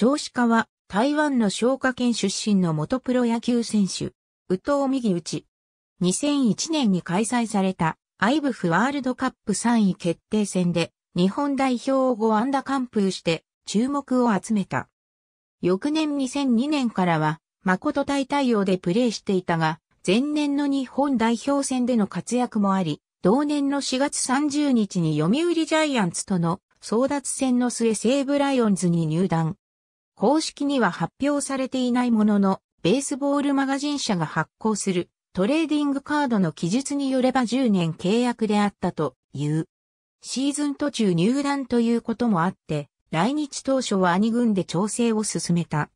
長子化は台湾の消化県出身の元プロ野球選手、宇藤右内。2001年に開催されたアイブフワールドカップ3位決定戦で日本代表を5安打完封して注目を集めた。翌年2002年からは誠大対応でプレーしていたが、前年の日本代表戦での活躍もあり、同年の4月30日に読売ジャイアンツとの争奪戦の末西武ライオンズに入団。公式には発表されていないものの、ベースボールマガジン社が発行するトレーディングカードの記述によれば10年契約であったという。シーズン途中入団ということもあって、来日当初は兄軍で調整を進めた。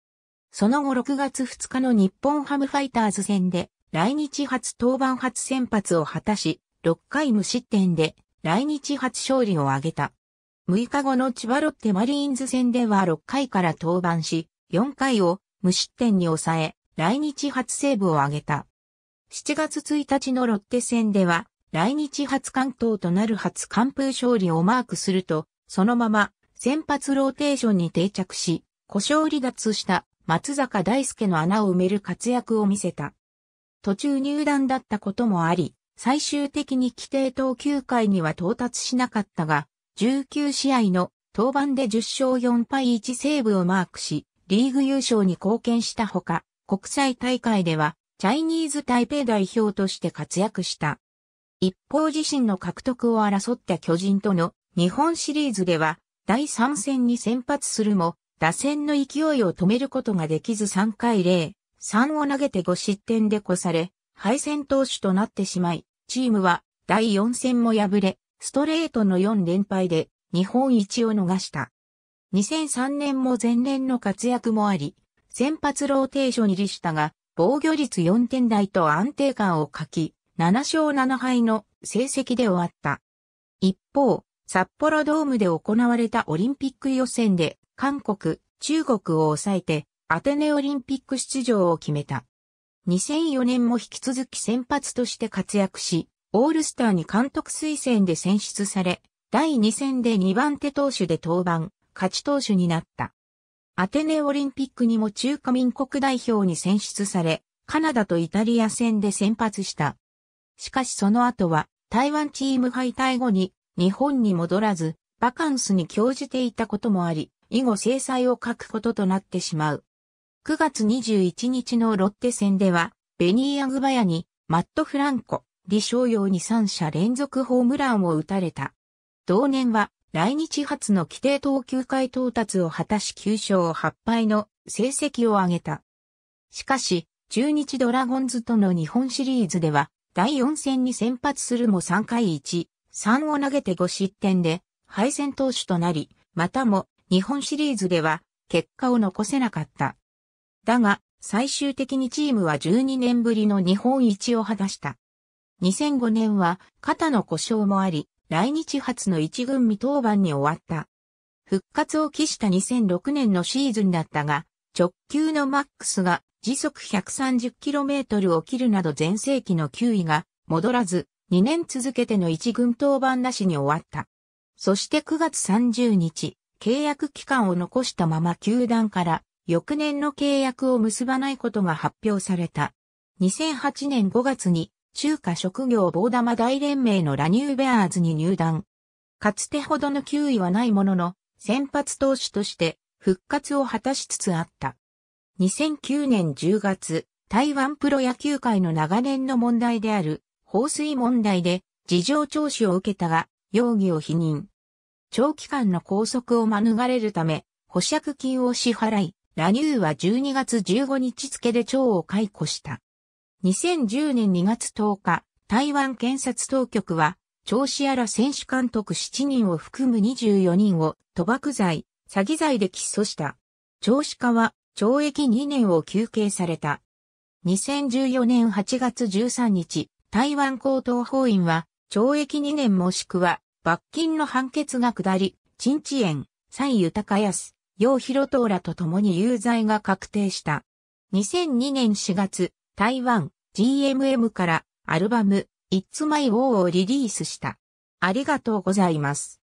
その後6月2日の日本ハムファイターズ戦で、来日初登板初先発を果たし、6回無失点で来日初勝利を挙げた。6日後の千葉ロッテマリーンズ戦では6回から登板し、4回を無失点に抑え、来日初セーブを挙げた。7月1日のロッテ戦では、来日初関東となる初完封勝利をマークすると、そのまま先発ローテーションに定着し、故障離脱した松坂大輔の穴を埋める活躍を見せた。途中入団だったこともあり、最終的に規定投球回には到達しなかったが、19試合の登板で10勝4敗1セーブをマークし、リーグ優勝に貢献したほか、国際大会では、チャイニーズ台北代表として活躍した。一方自身の獲得を争った巨人との日本シリーズでは、第3戦に先発するも、打線の勢いを止めることができず3回0、3を投げて5失点で越され、敗戦投手となってしまい、チームは第4戦も敗れ、ストレートの4連敗で日本一を逃した。2003年も前年の活躍もあり、先発ローテーション入りしたが、防御率4点台と安定感を欠き、7勝7敗の成績で終わった。一方、札幌ドームで行われたオリンピック予選で、韓国、中国を抑えて、アテネオリンピック出場を決めた。2004年も引き続き先発として活躍し、オールスターに監督推薦で選出され、第2戦で2番手投手で登板、勝ち投手になった。アテネオリンピックにも中華民国代表に選出され、カナダとイタリア戦で先発した。しかしその後は、台湾チーム敗退後に、日本に戻らず、バカンスに興じていたこともあり、以後制裁を書くこととなってしまう。9月21日のロッテ戦では、ベニー・アグバヤに、マット・フランコ、李翔陽に3者連続ホームランを打たれた。同年は来日初の規定投球回到達を果たし9勝8敗の成績を挙げた。しかし、中日ドラゴンズとの日本シリーズでは、第4戦に先発するも3回1、3を投げて5失点で、敗戦投手となり、またも日本シリーズでは結果を残せなかった。だが、最終的にチームは12年ぶりの日本一を果たした。2005年は肩の故障もあり、来日初の一軍未登板に終わった。復活を期した2006年のシーズンだったが、直球のマックスが時速 130km を切るなど前世紀の9位が戻らず、2年続けての一軍登板なしに終わった。そして9月30日、契約期間を残したまま球団から翌年の契約を結ばないことが発表された。2008年5月に中華職業棒玉大連盟のラニューベアーズに入団。かつてほどの球威はないものの、先発投手として復活を果たしつつあった。2009年10月、台湾プロ野球界の長年の問題である、放水問題で事情聴取を受けたが、容疑を否認。長期間の拘束を免れるため、保釈金を支払い、ラニューは12月15日付で長を解雇した。2010年2月10日、台湾検察当局は、長子やら選手監督7人を含む24人を賭博罪、詐欺罪で起訴した。長子家は懲役2年を求刑された。2014年8月13日、台湾高等法院は懲役2年もしくは罰金の判決が下り、陳知炎、蔡豊康、楊博東らと共に有罪が確定した。2002年4月、台湾 GMM からアルバム It's My War をリリースした。ありがとうございます。